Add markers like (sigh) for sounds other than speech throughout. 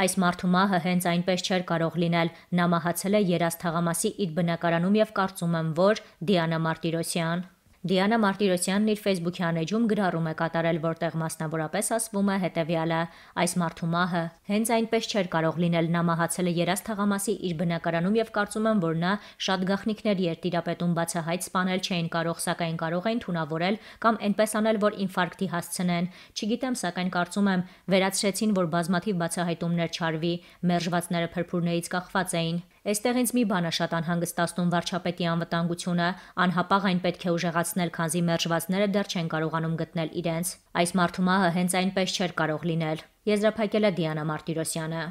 Այս մարդու մահը հենց այնպես չէր կարող լինել։ Նա մահացել է Երաս թաղամասի իր բնակարանում եւ կարծում եմ, որ Դիանա Մարտիրոսյան Դիանա Մարտիրոսյանն իր Facebook-յան էջում գրառում է կատարել, որտեղ մասնավորապես ասվում է հետևյալը. Այս մարդու մահը հենց այնպես չէր կարող լինել նա մահացել է Երաս թաղամասի իր բնակարանում եւ կարծում եմ, որ նա շատ գախնիկներ երբ տիրապետում բացահայտ սپانել չէին կարող, սակայն կարող էին թունավորել կամ այնպես անել, որ ինֆարկտի հասցնեն։ Չգիտեմ, սակայն կարծում եմ, վերացրեցին, որ բազմաթիվ բացահայտումներ չարվի, մերժվածները փրփուրներից կախված էին։ Այստեղ ինձ մի բան է շատ անհանգստացնում վարչապետի անվտանգությունը, անհապաղ այն պետք է ուժեղացնել, քանզի մերժվածները դեռ չեն կարողանում գտնել իրենց։ Այս մարդումահը հենց այնպես չէր կարող լինել։ Եզրափակել է Դիանա Մարտիրոսյանը։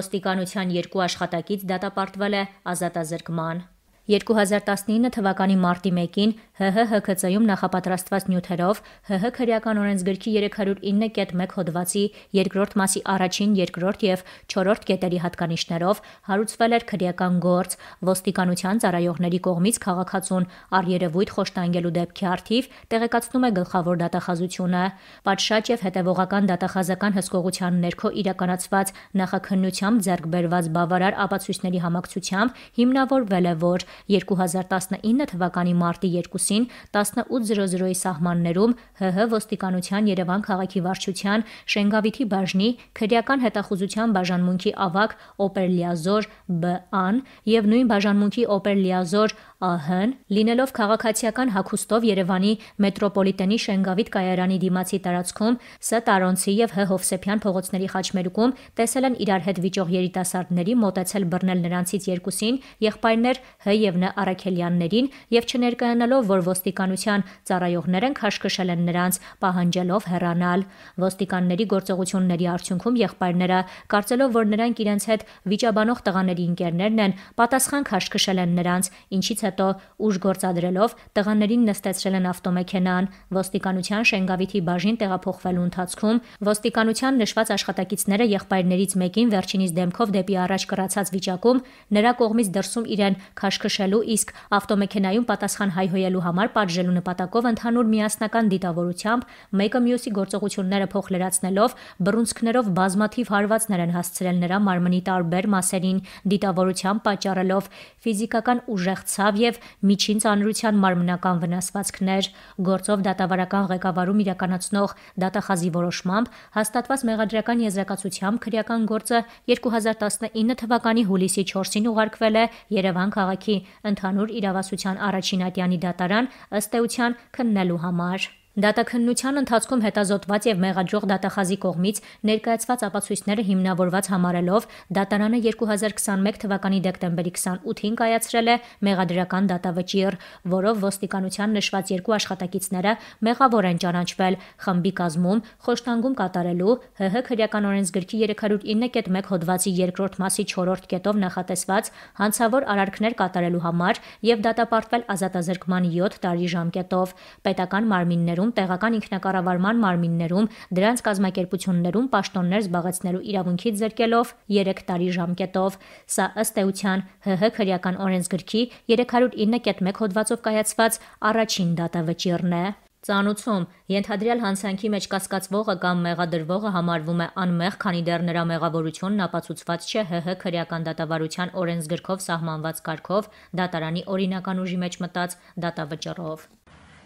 Ոստիկանության երկու աշխատակից դատապարտվել է ազատազրկման։ 2019 թվականի մարտի 1-ին ՀՀ ՀՔՑ-ում նախապատրաստված նյութերով ՀՀ քրեական օրենսգրքի 309.1 հոդվածի 2-րդ մասի առաջին, 2-րդ եւ 4-րդ կետերի հատկանիշներով հարուցվել էր քրեական գործ, ոստիկանության ծառայողների կողմից քաղաքացուն առերևույթ խոշտանգելու դեպքի արդիվ տեղեկացնում է գլխավոր դատախազությունը։ Պատշաճ եւ հետեւողական դատախազական հսկողության ներքո իրականացված նախաքննությամբ ձեռք բերված բավարար ապացույցների համակցությամբ հիմնավորվել է, որ 2019 թվականի մարտի 2-ին 18:00-ի սահմաններում ՀՀ ոստիկանության Երևան քաղաքի վարչության Շենգավիթի բաժնի քրեական հետախուզության բաժանմունքի ավագ օպերլիազոր Բ.Ա-ն եւ նույն բաժանմունքի օպերլիազոր Ա.Հ-ն լինելով քաղաքացիական հագուստով Երևանի մետրոպոլիտենի Շենգավիթ կայարանի դիմացի տարածքում Ս. Տարոնցի եւ Հ. Հովսեփյան փողոցների խաչմերուկում տեսել են իրար հետ վիճող երիտասարդների մոտեցել բռնել նրանցից երկուսին եղբայրներ Հ եւ Ն Արաքելյաններին եւ չներկայանալով, որ ոստիկանության ծառայողներ են քաշքշել են նրանց, պահանջելով հեռանալ։ Ոստիկանների գործողությունների արդյունքում եղբայրները, կարծելով, որ նրանք իրենց հետ վիճաբանող տղաների ընկերներն են, պատասխան քաշքշել են նրանց, ինչից հետո ուժ գործադրելով տղաներին նստեցրել են ավտոմեքենան։ Ոստիկանության Շենգավիթի բաժին տեղափոխվելու ընթացքում ոստիկանության նշված աշխատակիցները եղբայրներից մեկին վերջինիս դեմքով դեպի առաջ կրացած վիճակում նրա կողմից դրսում իրեն քաշքշ զգուշելու, իսկ ավտոմեքենայում պատասխան հայհոյելու համար պատժելու նպատակով ընդհանուր միասնական դիտավորությամբ մեկը մյուսի գործողությունները փոխլրացնելով բռունցքներով բազմաթիվ հարվածներ են հասցրել նրա մարմնի տարբեր մասերին, դիտավորությամբ պատճառելով ֆիզիկական ուժեղ ցավ եւ միջին ծանրության մարմնական վնասվածքներ, գործով դատավարական ղեկավարում իրականացնող դատախազի որոշմամբ հաստատված մեղադրական եզրակացությամբ քրեական գործը 2019 թվականի հուլիսի 4-ին ուղարկվել է Երևան քաղաքի ընդհանուր իրավասության առաջին ատյանի դատարան ըստ էության քննելու համար։ Դատաքննության ընթացքում հետազոտված եւ մեղաջող դատախազի կողմից ներկայացված ապացույցները հիմնավորված համարելով դատարանը 2021 թվականի դեկտեմբերի 28-ին կայացրել է մեղադրական դատավճիռ, որով ոստիկանության նշված երկու աշխատակիցները մեղավոր են ճանաչվել խմբի կազմում խոշտանգում կատարելու ՀՀ քրեական օրենսգրքի 309.1 հոդվածի 2-րդ մասի 4-րդ կետով նախատեսված հանցավոր արարքներ կատարելու համար եւ դատապարտվել ազատազրկման 7 տարի ժամկետով պետական մարմիններում ընտրություններում, տեղական ինքնակառավարման մարմիններում, դրանց կազմակերպություններում պաշտոններ զբաղեցնելու իրավունքից զրկելով 3 տարի ժամկետով։ Սա ըստ էության ՀՀ քրեական օրենսգրքի 309.1 հոդվածով կայացված առաջին դատավճիռն է։ Ծանուցում ենթադրյալ հանցանքի մեջ կասկածվողը կամ մեղադրվողը համարվում է անմեղ, քանի դեռ նրա մեղավորությունն ապացուցված չէ ՀՀ քրեական դատավարության օրենսգրքով սահմանված կարգով դատարանի օրինական ուժի մեջ մտած դատավճռով։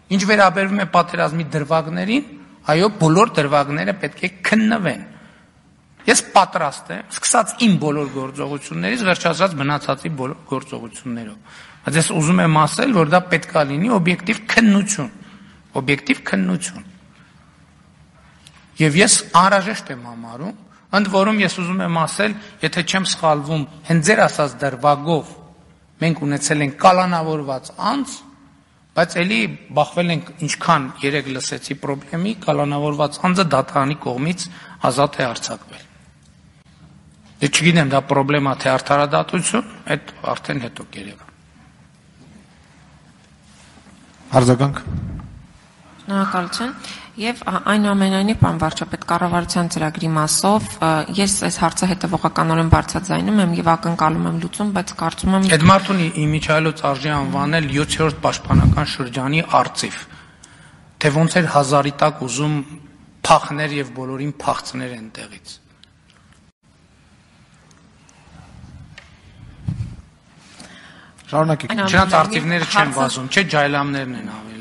Ինչ վերաբերվում է պատերազմի դրվագներին, այո, բոլոր դրվագները պետք է քննվեն։ Ես պատրաստ եմ, սկսած իմ բոլոր գործողություններից, վերջացած մնացածի բոլոր գործողություններով։ Բայց ես ուզում եմ ասել, որ դա պետքա լինի օբյեկտիվ քննություն, օբյեկտիվ քննություն։ Եվ ես անհրաժեշտ եմ համարում, ընդ որում ես ուզում եմ ասել, եթե չեմ սխալվում, հենց ձեր ասած դրվագով մենք ունեցել ենք կալանավորված անց, Բայց ելի բախվել ենք ինչքան երեք լսեցի խնդրեմի կալանավորված անձը դատարանի կողմից ազատ է արձակվել։ Դե չգիտեմ դա խնդրեմա թե արդարադատություն, այդ արդեն հետո կերևա։ Արձագանք Շնորհակալություն։ Եվ այնուամենայնիվ պան վարչապետ կառավարության ծրագրի մասով ես այս հարցը հետևողականորեն բարձրաձայնում եմ եւ ակնկալում եմ լուծում, բայց կարծում եմ Այդ մարդուն իմիջայլոց արժի անվանել 7-րդ պաշտպանական շրջանի արծիվ։ Թե ոնց էր հազարի տակ ուզում փախներ եւ բոլորին փախցներ այնտեղից։ Շարունակեք։ Չնայած արտիվները չեն վազում, չէ, ջայլամներն են ավելի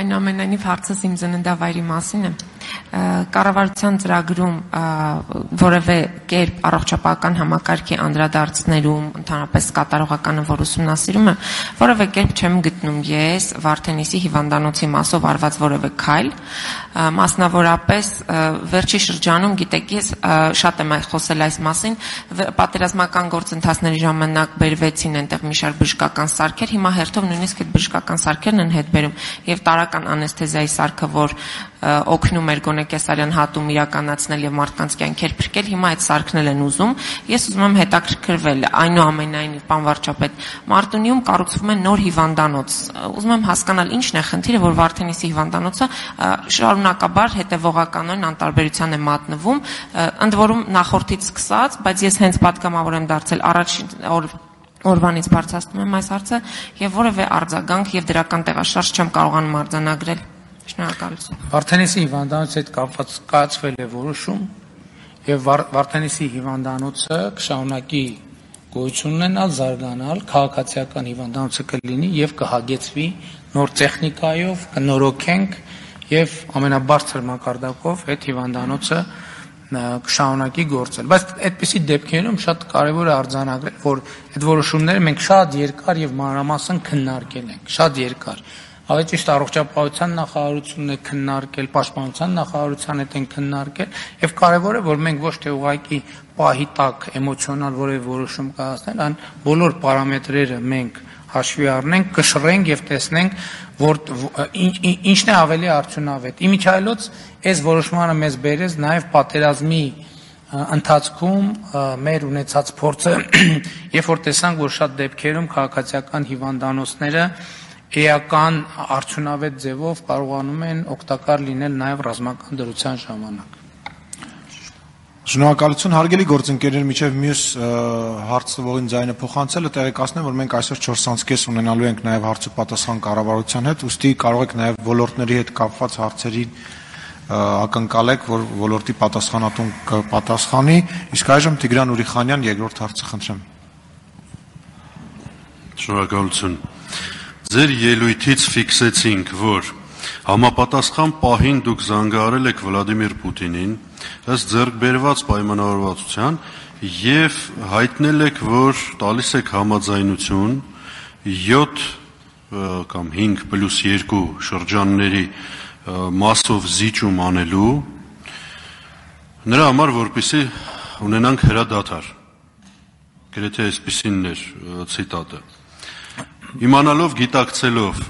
Այնուամենայնիվ հարցս իմ ծննդավայրի մասին է կառավարության ծրագրում որևէ կերպ առողջապահական համակարգի անդրադարձներում ընդհանրապես կատարողականը որ ուսումնասիրում եմ որևէ կերպ չեմ գտնում ես Վարդենիսի հիվանդանոցի մասով արված որևէ քայլ մասնավորապես վերջի շրջանում գիտեք ես շատ եմ այ խոսել այս մասին պատերազմական գործընթացների ժամանակ բերվեցին այնտեղ մի շարք բժշկական սարքեր հիմա հերթով նույնիսկ այդ բժշկական սարքերն են հետ բերում եւ տարական անեսթեզիայի սարքը որ օգնում էր գոնե Կեսարյան հատում իրականացնել եւ մարդկանց կյանքեր փրկել, հիմա այդ սարքնել են ուզում։ Ես ուզում եմ հետաքրքրվել այնուամենայնիվ պանվարչապետ Մարտունիում կառուցվում է նոր հիվանդանոց։ Ուզում եմ հասկանալ ինչն է խնդիրը, որ Վարդենիսի հիվանդանոցը շարունակաբար հետևողականորեն անտարբերության է մատնվում, ընդ որում նախորդից սկսած, բայց ես հենց պատգամավոր եմ դարձել առաջին օր օրվանից բարձրացնում եմ այս հարցը եւ որևէ արձագանք եւ դրական տեղաշարժ չեմ կարողանում արձանագրել Շնորհակալություն։ Վարդենիսի հիվանդանոց հետ կապված կայացվել է որոշում եւ Վարդենիսի հիվանդանոցը կշարունակի գոյություն ունենալ, զարգանալ, քաղաքացիական հիվանդանոցը կլինի եւ կհագեցվի նոր տեխնիկայով, կնորոգենք եւ ամենաբարձր մակարդակով այդ հիվանդանոցը կշարունակի գործել։ Բայց այդպիսի դեպքերում շատ կարևոր է արձանագրել, որ այդ որոշումները մենք շատ երկար եւ մանրամասն քննարկել ենք, շատ երկար։ Ավելի ճիշտ առողջապահության նախարարությունն է քննարկել, պաշտպանության նախարարության հետ են քննարկել, եւ կարեւորը որ մենք ոչ թե ուղղակի պահի տակ էմոցիոնալ որևէ որոշում կայացնել, այլ բոլոր պարամետրերը մենք հաշվի առնենք, կշռենք եւ տեսնենք, որ ինչ, ինչն է ավելի արդյունավետ։ Իմիջայլոց այս որոշմանը մեզ բերեց նաեւ պատերազմի ընթացքում մեր ունեցած փորձը, (clears throat) երբ որ տեսանք, որ շատ դեպքերում քաղաքացիական հիվանդանոցները էական արդյունավետ ձևով կարողանում են օգտակար լինել նաև ռազմական դրության ժամանակ։ Շնորհակալություն հարգելի գործընկերներ, միջև մյուս հարցվողին ձայնը փոխանցելը տեղեկացնեմ, որ մենք այսօր 4:30-ից ունենալու ենք նաև հարց ու պատասխան կառավարության հետ, ուստի կարող եք նաև ոլորտների հետ կապված հարցերին ակնկալեք, որ ոլորտի պատասխանատուն կպատասխանի, իսկ այժմ Տիգրան Ուրիխանյան երկրորդ հարցը խնդրեմ։ Շնորհակալություն։ Ձեր ելույթից ֆիքսեցինք, որ համապատասխան պահին դուք զանգահարել եք Վլադիմիր Պուտինին ըստ ձեռքբերված պայմանավորվածության եւ հայտնել եք, որ տալիս եք համաձայնություն 7 կամ 5 պլյուս 2 շրջանների մասով զիջում անելու նրա համար որպիսի ունենանք հրադադար գրեթե այսպեսինն էր ցիտատը Իմանալով, գիտակցելով,